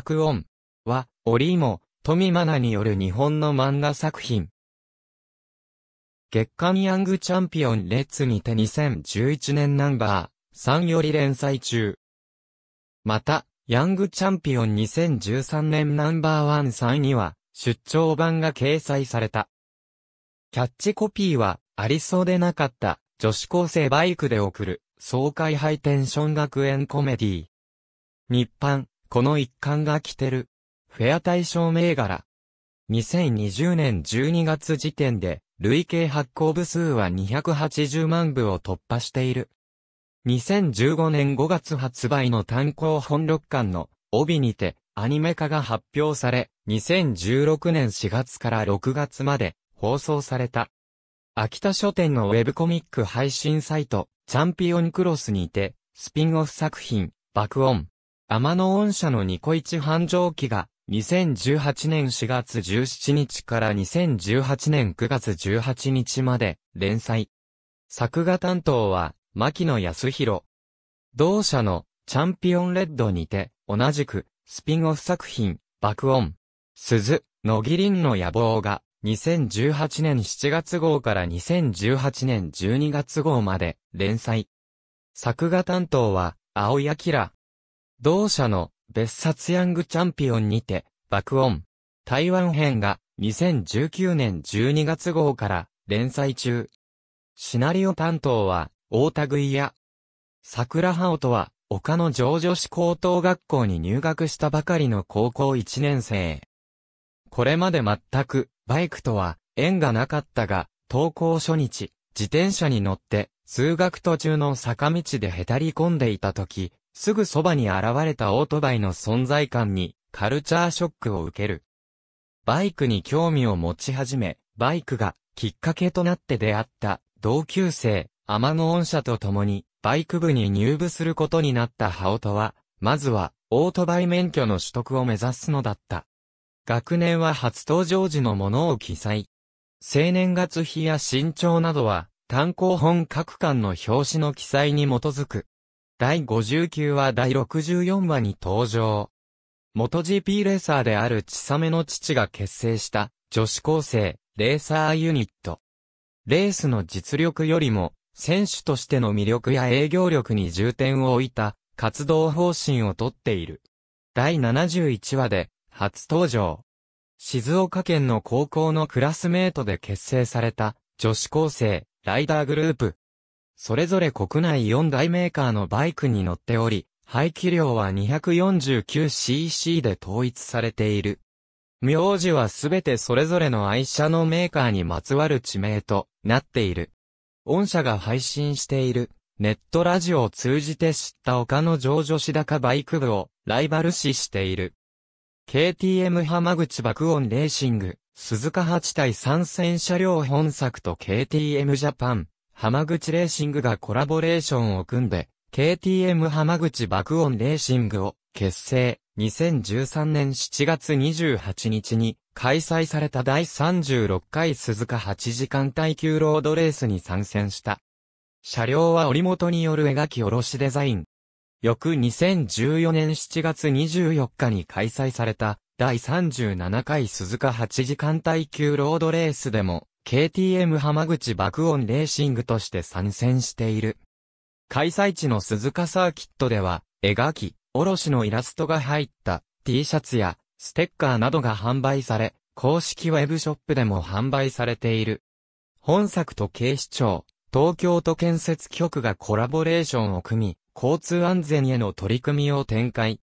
爆音は、モ、も、富マナによる日本の漫画作品。月刊ヤングチャンピオンレッツにて2011年ナンバー3より連載中。また、ヤングチャンピオン2013年ナンバーワン3には、出張版が掲載された。キャッチコピーは、ありそうでなかった、女子高生バイクで送る、爽快ハイテンション学園コメディー。日版、この一環が来てる。フェア対象銘柄。2020年12月時点で、累計発行部数は280万部を突破している。2015年5月発売の単行本6巻の帯にてアニメ化が発表され、2016年4月から6月まで放送された。秋田書店のウェブコミック配信サイト、チャンピオンクロスにて、スピンオフ作品、爆音、天野恩社のニコイチ繁盛期が、2018年4月17日から2018年9月18日まで、連載。作画担当は、牧野康弘。同社の、チャンピオンレッドにて、同じく、スピンオフ作品、爆音。鈴、野木林の野望が、2018年7月号から2018年12月号まで、連載。作画担当は、青井明。同社の別冊ヤングチャンピオンにて、爆音、台湾編が2019年12月号から連載中。シナリオ担当は、大田食いや、桜葉音は、丘の上女子高等学校に入学したばかりの高校1年生。これまで全く、バイクとは、縁がなかったが、登校初日、自転車に乗って、通学途中の坂道でへたり込んでいた時、すぐそばに現れたオートバイの存在感に、カルチャーショックを受ける。バイクに興味を持ち始め、バイクがきっかけとなって出会った同級生、天の恩社と共にバイク部に入部することになった羽音は、まずはオートバイ免許の取得を目指すのだった。学年は初登場時のものを記載。青年月日や身長などは単行本各巻の表紙の記載に基づく。第59話第64話に登場。元 GP レーサーである千雨の父が結成した女子高生レーサーユニット。レースの実力よりも選手としての魅力や営業力に重点を置いた活動方針をとっている。第71話で初登場。静岡県の高校のクラスメートで結成された女子高生ライダーグループそれぞれ国内4大メーカーのバイクに乗っており、排気量は 249cc で統一されている。名字はすべてそれぞれの愛車のメーカーにまつわる地名となっている。御社が配信しているネットラジオを通じて知った丘の上女子高バイク部をライバル視している。KTM 浜口爆音レーシング、鈴鹿8対参戦車両本作と KTM ジャパン、浜口レーシングがコラボレーションを組んで、KTM 浜口爆音レーシングを結成。2013年7月28日に開催された第36回鈴鹿8時間耐久ロードレースに参戦した。車両は折元による描き下ろしデザイン。翌2014年7月24日に開催された第37回鈴鹿8時間耐久ロードレースでも KTM 浜口爆音レーシングとして参戦している。開催地の鈴鹿サーキットでは、描き、おろしのイラストが入った T シャツやステッカーなどが販売され、公式ウェブショップでも販売されている。本作と警視庁、東京都建設局がコラボレーションを組み、交通安全への取り組みを展開。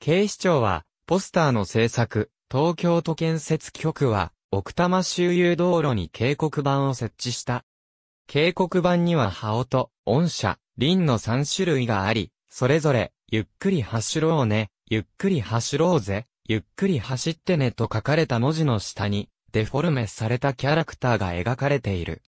警視庁は、ポスターの制作、東京都建設局は、奥多摩周遊道路に警告板を設置した。警告板には羽音、音リンの3種類があり、それぞれ、ゆっくり走ろうね、ゆっくり走ろうぜ、ゆっくり走ってねと書かれた文字の下に、デフォルメされたキャラクターが描かれている。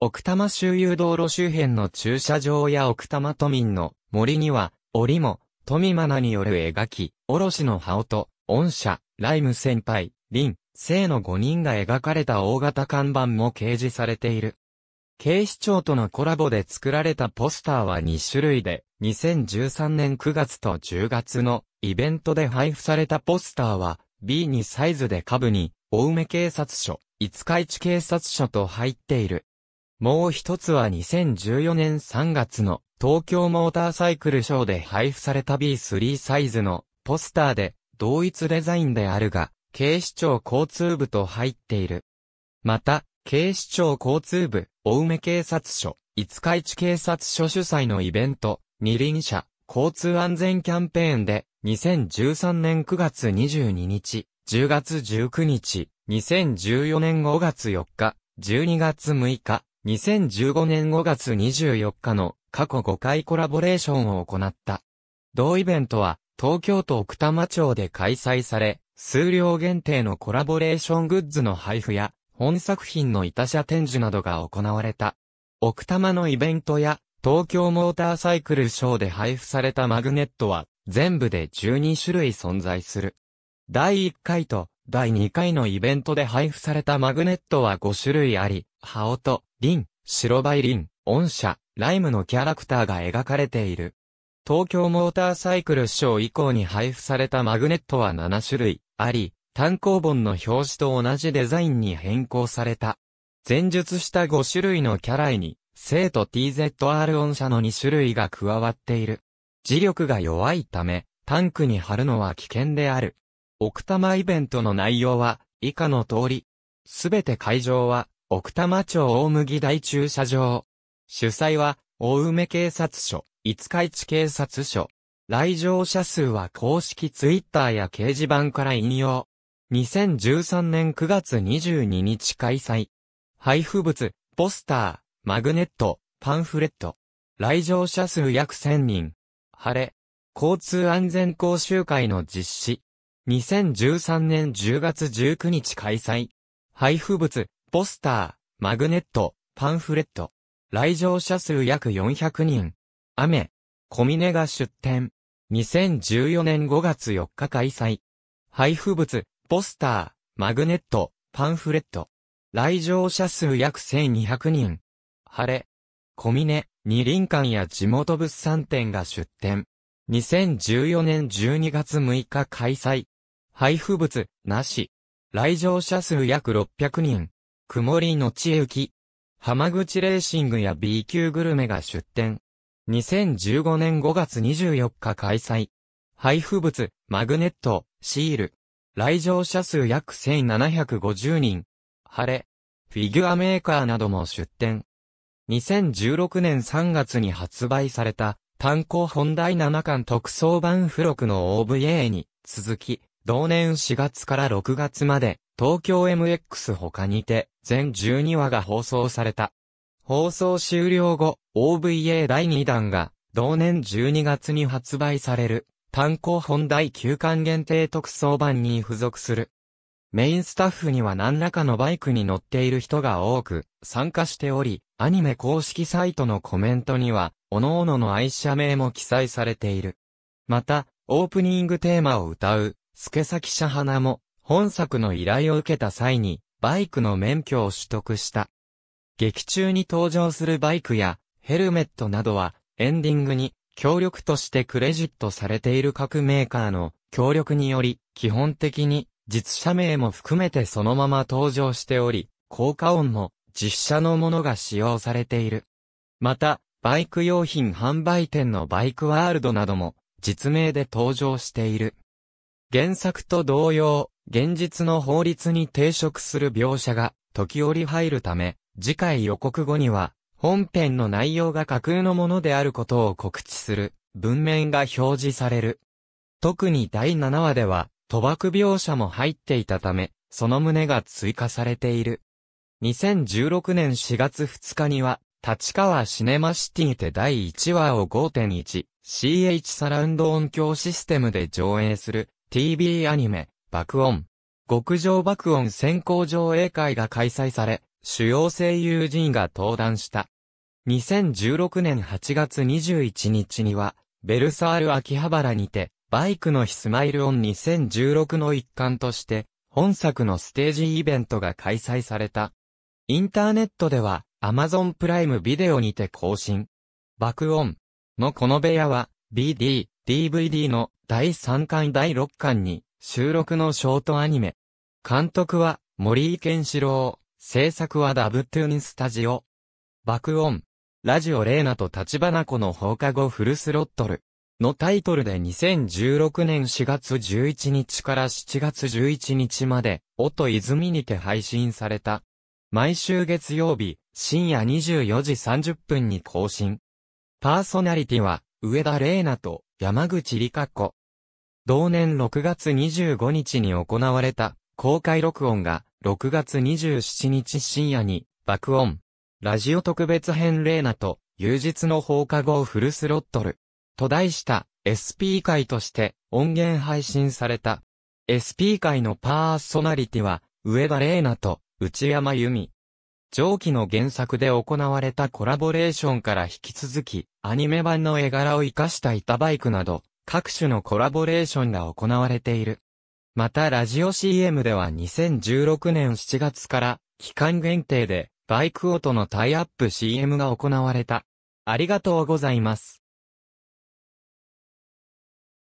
奥多摩周遊道路周辺の駐車場や奥多摩都民の森には、折も、富真奈による描き、おろしの羽音、御社、ライム先輩、ン、生の5人が描かれた大型看板も掲示されている。警視庁とのコラボで作られたポスターは2種類で、2013年9月と10月のイベントで配布されたポスターは、B2 サイズで下部に、青梅警察署、五日市警察署と入っている。もう一つは2014年3月の東京モーターサイクルショーで配布された B3 サイズのポスターで同一デザインであるが、警視庁交通部と入っている。また、警視庁交通部、青梅警察署、五日市警察署主催のイベント、二輪車、交通安全キャンペーンで、2013年9月22日、10月19日、2014年5月4日、12月6日、2015年5月24日の過去5回コラボレーションを行った。同イベントは東京都奥多摩町で開催され、数量限定のコラボレーショングッズの配布や、本作品の板車展示などが行われた。奥多摩のイベントや、東京モーターサイクルショーで配布されたマグネットは、全部で12種類存在する。第1回と第2回のイベントで配布されたマグネットは5種類あり、ハオト、リン、白バイリン、オンシャ、ライムのキャラクターが描かれている。東京モーターサイクルショー以降に配布されたマグネットは7種類あり、単行本の表紙と同じデザインに変更された。前述した5種類のキャライに、生徒 TZR 音社の2種類が加わっている。磁力が弱いため、タンクに貼るのは危険である。奥多摩イベントの内容は、以下の通り。すべて会場は、奥多摩町大麦大駐車場。主催は、大梅警察署。五日市警察署。来場者数は公式ツイッターや掲示板から引用。2013年9月22日開催。配布物、ポスター、マグネット、パンフレット。来場者数約1000人。晴れ。交通安全講習会の実施。2013年10月19日開催。配布物、ポスター、マグネット、パンフレット。来場者数約400人。雨、小峰が出展。2014年5月4日開催。配布物、ポスター、マグネット、パンフレット。来場者数約1200人。晴れ。小峰、二輪館や地元物産展が出展。2014年12月6日開催。配布物、なし。来場者数約600人。曇りのち雪。浜口レーシングや B 級グルメが出展。2015年5月24日開催。配布物、マグネット、シール。来場者数約1750人。晴れ。フィギュアメーカーなども出展。2016年3月に発売された単行本第7巻特装版付録の OVA に続き、同年4月から6月まで東京 MX 他にて全12話が放送された。放送終了後、OVA 第2弾が、同年12月に発売される、単行本第9巻限定特装版に付属する。メインスタッフには何らかのバイクに乗っている人が多く参加しており、アニメ公式サイトのコメントには、各々の愛車名も記載されている。また、オープニングテーマを歌う、助崎社花も、本作の依頼を受けた際に、バイクの免許を取得した。劇中に登場するバイクやヘルメットなどはエンディングに協力としてクレジットされている各メーカーの協力により基本的に実写名も含めてそのまま登場しており、効果音も実写のものが使用されている。また、バイク用品販売店のバイクワールドなども実名で登場している。原作と同様、現実の法律に抵触する描写が時折入るため、次回予告後には、本編の内容が架空のものであることを告知する文面が表示される。特に第7話では、賭博描写も入っていたため、その旨が追加されている。2016年4月2日には、立川シネマシティで第1話を 5.1CH サラウンド音響システムで上映する TV アニメ、爆音。極上爆音先行上映会が開催され、主要声優陣が登壇した。2016年8月21日には、ベルサール秋葉原にて、バイクのヒスマイルオン2016の一環として、本作のステージイベントが開催された。インターネットでは、アマゾンプライムビデオにて更新。爆音のこの部屋は、BD、DVD の第3巻第6巻に収録のショートアニメ。監督は森井健志郎。制作はダブトゥーニスタジオ。爆音。ラジオレーナと立花子の放課後フルスロットル。のタイトルで2016年4月11日から7月11日まで、音泉にて配信された。毎週月曜日、深夜24時30分に更新。パーソナリティは、上田玲奈と山口里香子。同年6月25日に行われた公開録音が6月27日深夜に爆音。ラジオ特別編レーナと、有日の放課後フルスロットル。と題した SP 会として音源配信された。SP 会のパーソナリティは、上田レーナと内山由美。上記の原作で行われたコラボレーションから引き続き、アニメ版の絵柄を活かした板バイクなど、各種のコラボレーションが行われている。またラジオ CM では2016年7月から期間限定でバイクオトのタイアップ CM が行われた。ありがとうございます。